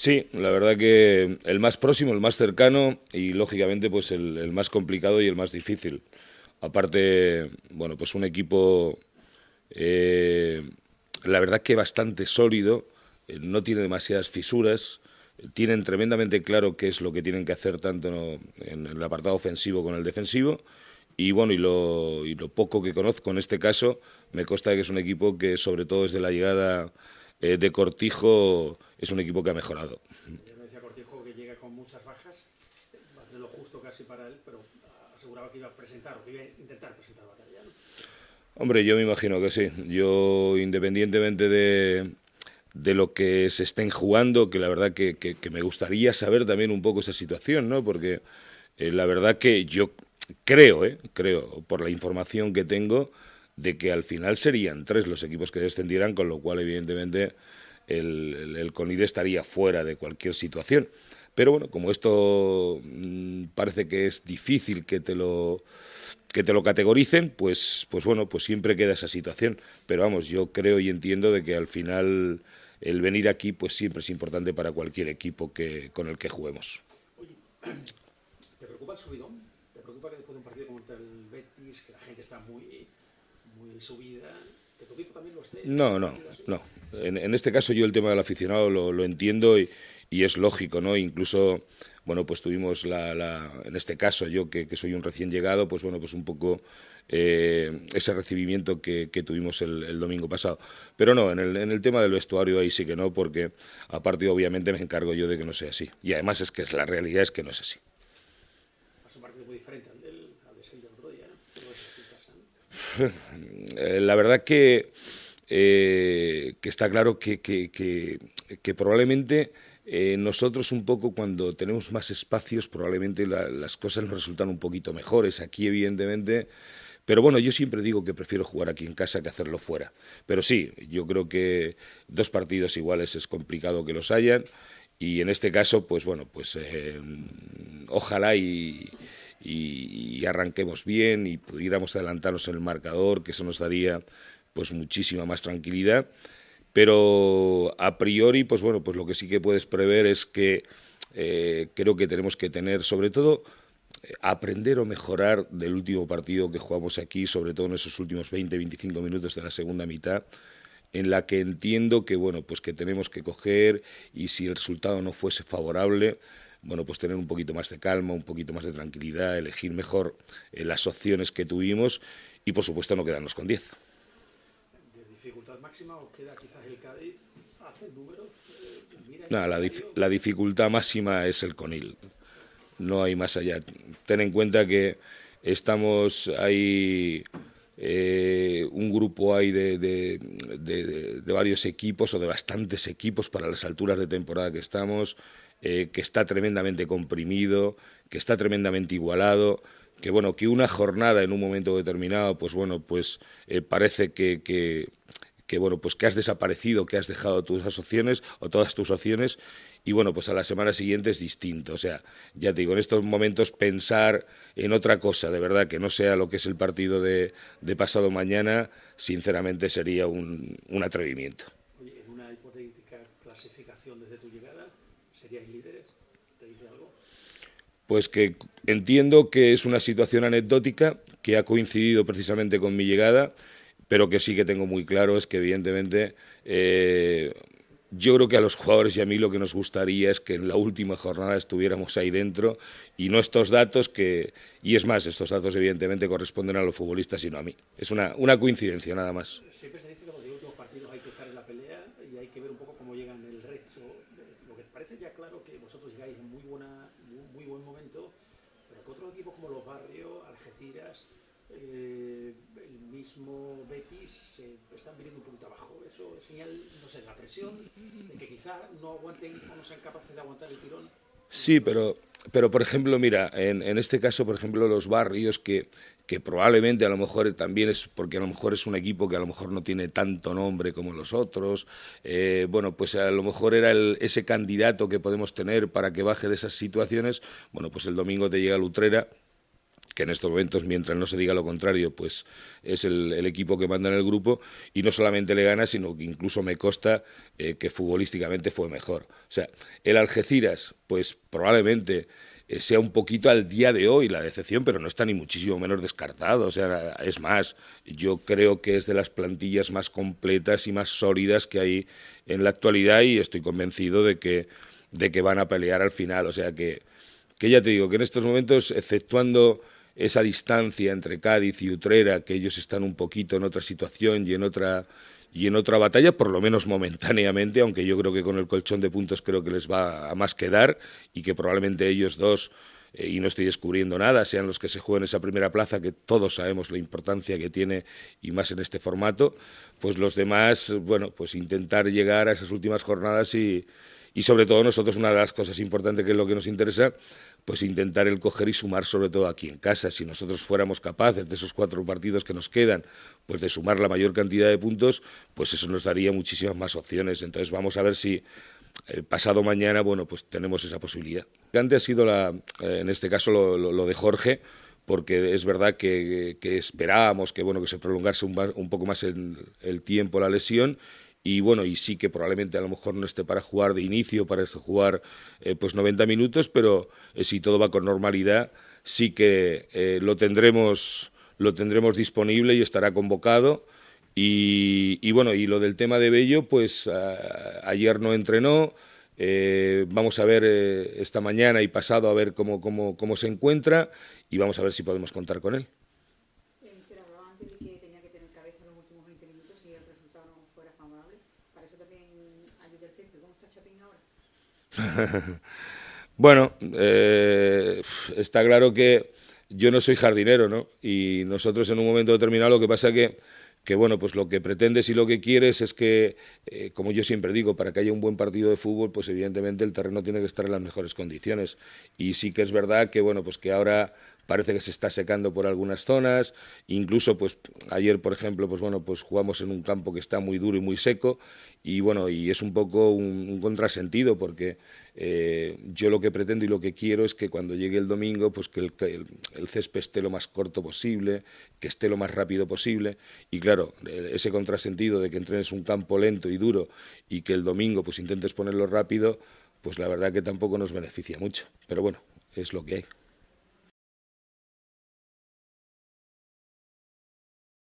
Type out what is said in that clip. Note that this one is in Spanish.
Sí, la verdad que el más próximo, el más cercano y lógicamente pues el, más complicado y el más difícil. Aparte, bueno, pues un equipo, eh, la verdad que bastante sólido, eh, no tiene demasiadas fisuras, tienen tremendamente claro qué es lo que tienen que hacer tanto en el apartado ofensivo como en el defensivo. Y bueno, y lo, y lo poco que conozco en este caso, me consta que es un equipo que sobre todo desde la llegada eh, de Cortijo es un equipo que ha mejorado. me decía Cortijo que llega con muchas bajas, lo justo casi para él, pero aseguraba que iba a presentar o a intentar presentar Hombre, yo me imagino que sí. Yo, independientemente de, lo que se estén jugando, que la verdad que, me gustaría saber también un poco esa situación, ¿no? Porque eh, la verdad que yo creo, ¿eh? creo, por la información que tengo, de que al final serían tres los equipos que descendieran, con lo cual evidentemente el, el, Conide estaría fuera de cualquier situación. Pero bueno, como esto mm, parece que es difícil que te lo que te lo categoricen, pues, pues bueno, pues siempre queda esa situación. Pero vamos, yo creo y entiendo de que al final el venir aquí, pues siempre es importante para cualquier equipo que, con el que juguemos. ¿te preocupa el subidón? ¿Te preocupa que después de un partido como el Betis, que la gente está muy no, no, no. En, este caso yo el tema del aficionado lo, entiendo y, es lógico, ¿no? Incluso, bueno, pues tuvimos la, en este caso yo que, soy un recién llegado, pues bueno, pues un poco eh, ese recibimiento que, tuvimos el, domingo pasado. Pero no, en el, en el tema del vestuario ahí sí que no, porque aparte obviamente me encargo yo de que no sea así. Y además es que la realidad es que no es así. Eh, la verdad que, eh, que está claro que, que, probablemente eh, nosotros un poco cuando tenemos más espacios probablemente las cosas nos resultan un poquito mejores. Aquí evidentemente... Pero bueno, yo siempre digo que prefiero jugar aquí en casa que hacerlo fuera. Pero sí, yo creo que dos partidos iguales es complicado que los hayan. Y en este caso, pues bueno, pues ojalá y, y, arranquemos bien y pudiéramos adelantarnos en el marcador, que eso nos daría pues muchísima más tranquilidad. Pero a priori, pues bueno, pues lo que sí que puedes prever es que eh, creo que tenemos que tener, sobre todo, aprender o mejorar del último partido que jugamos aquí, sobre todo en esos últimos 20-25 minutos de la segunda mitad, en la que entiendo que bueno, pues que tenemos que coger y si el resultado no fuese favorable, bueno, pues tener un poquito más de calma, un poquito más de tranquilidad, elegir mejor eh, las opciones que tuvimos y, por supuesto, no quedarnos con 10. ¿De dificultad máxima os queda quizás el Cádiz? ¿Hace números? Eh, la, dificultad máxima es el Conil. No hay más allá. Ten en cuenta que estamos ahí... Eh, un grupo hay de, varios equipos o de bastantes equipos para las alturas de temporada que estamos. Eh, que está tremendamente comprimido, que está tremendamente igualado, que bueno, que una jornada en un momento determinado, pues bueno, pues eh, parece que, bueno, pues que has desaparecido, que has dejado tus asociaciones o todas tus opciones y bueno, pues a la semana siguiente es distinto. O sea, ya te digo, en estos momentos pensar en otra cosa, de verdad, que no sea lo que es el partido de, pasado mañana, sinceramente sería un atrevimiento. pues que entiendo que es una situación anecdótica que ha coincidido precisamente con mi llegada, pero que sí que tengo muy claro es que evidentemente eh, yo creo que a los jugadores y a mí lo que nos gustaría es que en la última jornada estuviéramos ahí dentro y no estos datos que, y es más, estos datos evidentemente corresponden a los futbolistas y no a mí. Es una, una coincidencia nada más. en muy, buena, muy, buen momento, pero que otros equipos como los Barrios, Algeciras, eh, el mismo Betis eh, están viniendo un poquito abajo. Eso es señal, no sé, la presión de que quizás no aguanten o no sean capaces de aguantar el tirón. Sí, pero pero, por ejemplo, mira, en, este caso, por ejemplo, los barrios que, probablemente a lo mejor también es porque a lo mejor es un equipo que a lo mejor no tiene tanto nombre como los otros, eh, bueno, pues a lo mejor era ese candidato que podemos tener para que baje de esas situaciones, bueno, pues el domingo te llega Lutrera que en estos momentos, mientras no se diga lo contrario, pues es el, equipo que manda en el grupo y no solamente le gana, sino que incluso me consta eh, que futbolísticamente fue mejor. O sea, el Algeciras, pues probablemente eh, sea un poquito al día de hoy la decepción, pero no está ni muchísimo menos descartado. O sea, es más, yo creo que es de las plantillas más completas y más sólidas que hay en la actualidad y estoy convencido de que, de que van a pelear al final. O sea, que, que ya te digo, que en estos momentos, exceptuando esa distancia entre Cádiz y Utrera, que ellos están un poquito en otra situación y en otra y en otra batalla, por lo menos momentáneamente, aunque yo creo que con el colchón de puntos creo que les va a más quedar y que probablemente ellos dos, eh, y no estoy descubriendo nada, sean los que se jueguen esa primera plaza, que todos sabemos la importancia que tiene y más en este formato, pues los demás, bueno, pues intentar llegar a esas últimas jornadas y y sobre todo nosotros una de las cosas importantes que es lo que nos interesa, pues intentar el coger y sumar sobre todo aquí en casa. Si nosotros fuéramos capaces de esos cuatro partidos que nos quedan, pues de sumar la mayor cantidad de puntos, pues eso nos daría muchísimas más opciones. Entonces vamos a ver si el eh, pasado mañana, bueno, pues tenemos esa posibilidad. grande ha sido la, eh, en este caso lo, de Jorge, porque es verdad que, esperábamos que, bueno, que se prolongase un, poco más el tiempo la lesión y bueno, y sí que probablemente a lo mejor no esté para jugar de inicio, para jugar eh, pues 90 minutos, pero eh, si todo va con normalidad, sí que eh, lo, tendremos, lo tendremos disponible y estará convocado. Y, bueno, y lo del tema de Bello, pues ayer no entrenó, vamos a ver esta mañana y pasado a ver cómo, cómo se encuentra y vamos a ver si podemos contar con él. bueno, eh, está claro que yo no soy jardinero, ¿no? Y nosotros en un momento determinado lo que pasa que que bueno, pues lo que pretendes y lo que quieres es que, eh, como yo siempre digo, para que haya un buen partido de fútbol, pues evidentemente el terreno tiene que estar en las mejores condiciones. Y sí que es verdad que, bueno, pues que ahora parece que se está secando por algunas zonas, incluso pues ayer, por ejemplo, pues bueno, pues jugamos en un campo que está muy duro y muy seco y bueno, y es un poco un, contrasentido porque eh, yo lo que pretendo y lo que quiero es que cuando llegue el domingo, pues que el, el césped esté lo más corto posible, que esté lo más rápido posible y claro, eh, ese contrasentido de que entrenes un campo lento y duro y que el domingo pues intentes ponerlo rápido, pues la verdad que tampoco nos beneficia mucho, pero bueno, es lo que hay.